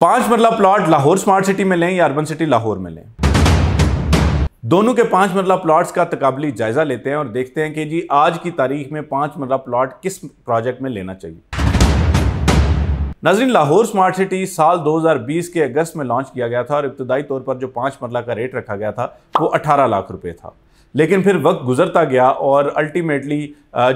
पांच मरला plot Lahore smart city में लें या अर्बन सिटी लाहौर में लें दोनों के पांच मरला प्लॉट्स का तकबली जायज़ा लेते हैं और देखते हैं कि जी आज की तारीख में पांच मरला प्लॉट किस प्रोजेक्ट में लेना चाहिए नजरीन लाहौर स्मार्ट सिटी साल 2020 के अगस्त में लॉन्च किया गया था और इब्तदाई तौर पर जो पांच मरला का रेट रखा गया था वो 18 लाख रुपए था लेकिन फिर वक्त गुजरता गया और अल्टीमेटली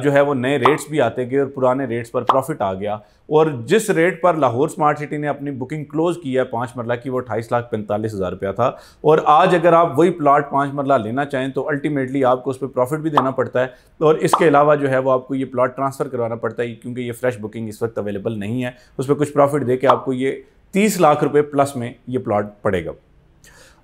जो है वो नए रेट्स भी आते गए और पुराने रेट्स पर प्रॉफिट आ गया और जिस रेट पर लाहौर स्मार्ट सिटी ने अपनी बुकिंग क्लोज़ की है पाँच मरला की वो अठाईस लाख पैंतालीस हज़ार रुपया था और आज अगर आप वही प्लाट पाँच मरला लेना चाहें तो अल्टीमेटली आपको उस पर प्रॉफिट भी देना पड़ता है और इसके अलावा जो है वो आपको ये प्लाट ट्रांसफ़र करवाना पड़ता है क्योंकि ये फ्रेश बुकिंग इस वक्त अवेलेबल नहीं है उस पर कुछ प्रॉफिट दे के आपको ये तीस लाख रुपये प्लस में ये प्लाट पड़ेगा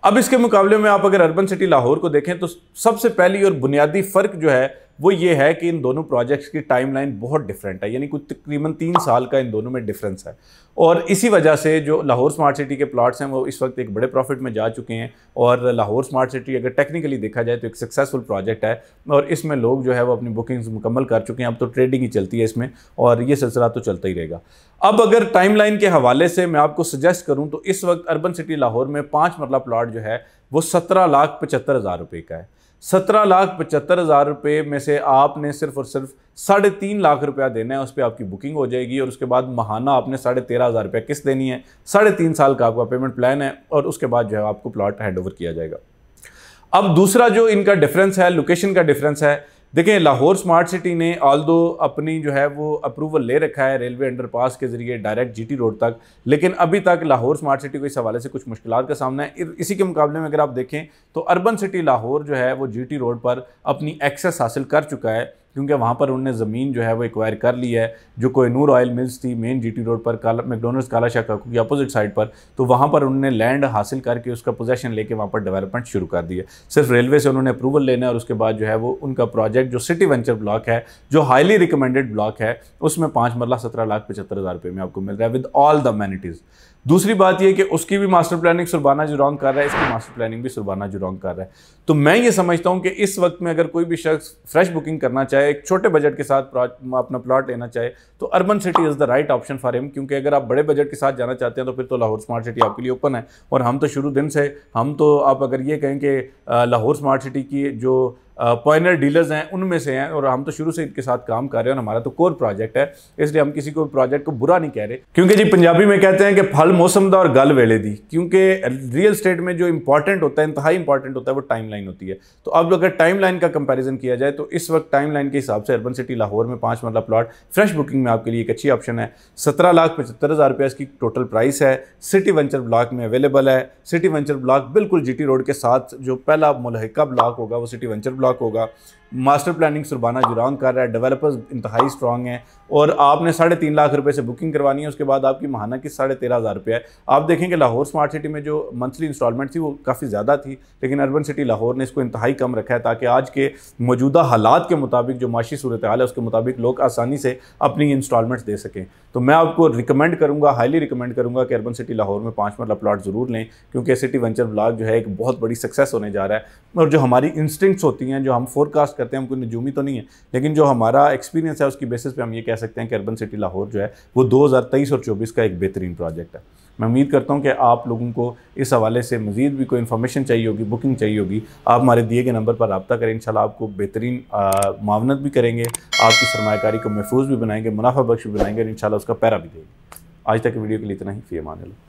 अब इसके मुकाबले में आप अगर अर्बन सिटी लाहौर को देखें तो सबसे पहली और बुनियादी फ़र्क जो है वो ये है कि इन दोनों प्रोजेक्ट्स की टाइमलाइन बहुत डिफरेंट है यानी कुछ तकरीबन तीन साल का इन दोनों में डिफरेंस है और इसी वजह से जो लाहौर स्मार्ट सिटी के प्लाट्स हैं वो इस वक्त एक बड़े प्रॉफिट में जा चुके हैं और लाहौर स्मार्ट सिटी अगर टेक्निकली देखा जाए तो एक सक्सेसफुल प्रोजेक्ट है और इसमें लोग जो है वो अपनी बुकिंग्स मुकम्मल कर चुके हैं अब तो ट्रेडिंग ही चलती है इसमें और ये सिलसिला तो चलता ही रहेगा अब अगर टाइमलाइन के हवाले से मैं आपको सजेस्ट करूँ तो इस वक्त अर्बन सिटी लाहौर में पाँच मरला प्लाट जो है वो सत्रह लाख पचहत्तर हज़ार रुपये का है सत्रह लाख पचहत्तर हज़ार रुपये में से आपने सिर्फ और सिर्फ साढ़े तीन लाख रुपया देना है उस पर आपकी बुकिंग हो जाएगी और उसके बाद महाना आपने साढ़े तेरह हज़ार रुपया किस्त देनी है साढ़े तीन साल का आपका पेमेंट प्लान है और उसके बाद जो है आपको प्लाट हैंड ओवर किया जाएगा अब दूसरा जो इनका डिफरेंस है लोकेशन का डिफरेंस है देखिए लाहौर स्मार्ट सिटी ने ऑल दो अपनी जो है वो अप्रूवल ले रखा है रेलवे अंडरपास के जरिए डायरेक्ट जीटी रोड तक लेकिन अभी तक लाहौर स्मार्ट सिटी को इस हवाले से कुछ मुश्किल का सामना है इसी के मुकाबले में अगर आप देखें तो अर्बन सिटी लाहौर जो है वो जीटी रोड पर अपनी एक्सेस हासिल कर चुका है क्योंकि वहाँ पर उन्होंने ज़मीन जो है वो एक्वायर कर ली है जो कोयनूर ऑयल मिल्स थी मेन जीटी रोड पर काला मैकडोनल्ड्स काला शाह काकू की अपोजिट साइड पर तो वहाँ पर उन्होंने लैंड हासिल करके उसका पोजेशन लेके वहाँ पर डेवलपमेंट शुरू कर दी सिर्फ रेलवे से उन्होंने अप्रूवल लेना है और उसके बाद जो है वो उनका प्रोजेक्ट जो सिटी वेंचर ब्लॉक है जो हाईली रिकमेंडेड ब्लॉक है उसमें पाँच मरला सत्रह लाख पचहत्तर हज़ार रुपये में आपको मिल रहा है विद ऑल द मैनिटीज़ दूसरी बात यह कि उसकी भी मास्टर प्लानिंग सुरबाना जुरॉन्ग कर रहा है इसकी मास्टर प्लानिंग भी सुरबाना जुरॉन्ग कर रहा है तो मैं ये समझता हूँ कि इस वक्त में अगर कोई भी शख्स फ्रेश बुकिंग करना चाहे चाहे एक छोटे बजट के साथ अपना प्लॉट लेना चाहे तो urban city is the right option for him क्योंकि अगर आप बड़े बजट के साथ जाना चाहते हैं तो फिर तो लाहौर स्मार्ट सिटी आपके लिए ओपन है और हम तो शुरू दिन से हम तो आप अगर ये कहें कि लाहौर स्मार्ट सिटी की जो पॉइनर डीलर्स हैं उनमें से हैं और हम तो शुरू से इनके साथ काम कर रहे हैं और हमारा तो कोर प्रोजेक्ट है इसलिए हम किसी को प्रोजेक्ट को बुरा नहीं कह रहे क्योंकि जी पंजाबी में कहते हैं कि फल मौसम दा और गल वेले दी क्योंकि रियल स्टेट में जो इंपॉर्टेंट होता है इंतहाई इंपॉर्टेंट होता है वो टाइम लाइन होती है तो अब अगर टाइम लाइन का कंपेरिजन किया जाए तो इस वक्त टाइम लाइन के हिसाब से अर्बन सिटी लाहौर में पाँच मरला प्लाट फ्रेश बुकिंग में आपके लिए एक अच्छी ऑप्शन है सत्रह लाख पचहत्तर हज़ार रुपये इसकी टोटल प्राइस है सिटी वेंचर ब्लॉक में अवेलेबल है सिटी वेंचर ब्लॉक बिल्कुल जी रोड के साथ जो पहला मुलहका ब्लॉक होगा वो सिटी वेंचर ब्लॉक ब्लॉक होगा मास्टर प्लानिंग सुरबाना जुरांग कर रहा है डेवलपर्स इंतहाई स्ट्रॉन्ग हैं और आपने साढ़े तीन लाख रुपए से बुकिंग करवानी है उसके बाद आपकी महाना की साढ़े तेरह हज़ार रुपये है आप देखें कि लाहौर स्मार्ट सिटी में जो मंथली इंस्टॉलमेंट थी वो काफ़ी ज़्यादा थी लेकिन अर्बन सिटी लाहौर ने इसको इंतहाई कम रखा है ताकि आज के मौजूदा हालात के मुताबिक जो माशी सूरत हाल है उसके मुताबिक लोग आसानी से अपनी इंस्टॉलमेंट्स दे सकें तो मैं आपको रिकमेंड करूँगा हाईली रिकमेंड करूँगा कि अर्बन सिटी लाहौर में पाँच मरला प्लाट ज़रूर लें क्योंकि सिटी वेंचर ब्लाक जो है एक बहुत बड़ी सक्सेस होने जा रहा है और जो हमारी इंस्टिंक्ट्स होती हैं जो हम फोरकास्ट करते हैं हम कोई नजूमी तो नहीं है लेकिन जो हमारा एक्सपीरियंस है उसकी बेसिस पे हम ये कह सकते हैं कि अर्बन सिटी लाहौर जो है वो 2023 और 24 का एक बेहतरीन प्रोजेक्ट है मैं उम्मीद करता हूँ कि आप लोगों को इस हवाले से मज़ीद भी कोई इन्फॉर्मेशन चाहिए होगी बुकिंग चाहिए होगी आप हमारे दिए गए नंबर पर रबता करें इनशाला आपको बेहतरीन मावनत भी करेंगे आपकी सरमाकारी को महफूज भी बनाएंगे मुनाफा बख्श भी बनाएंगे और इन उसका पैरा भी देंगे आज तक वीडियो के लिए इतना ही फ़ी मान लो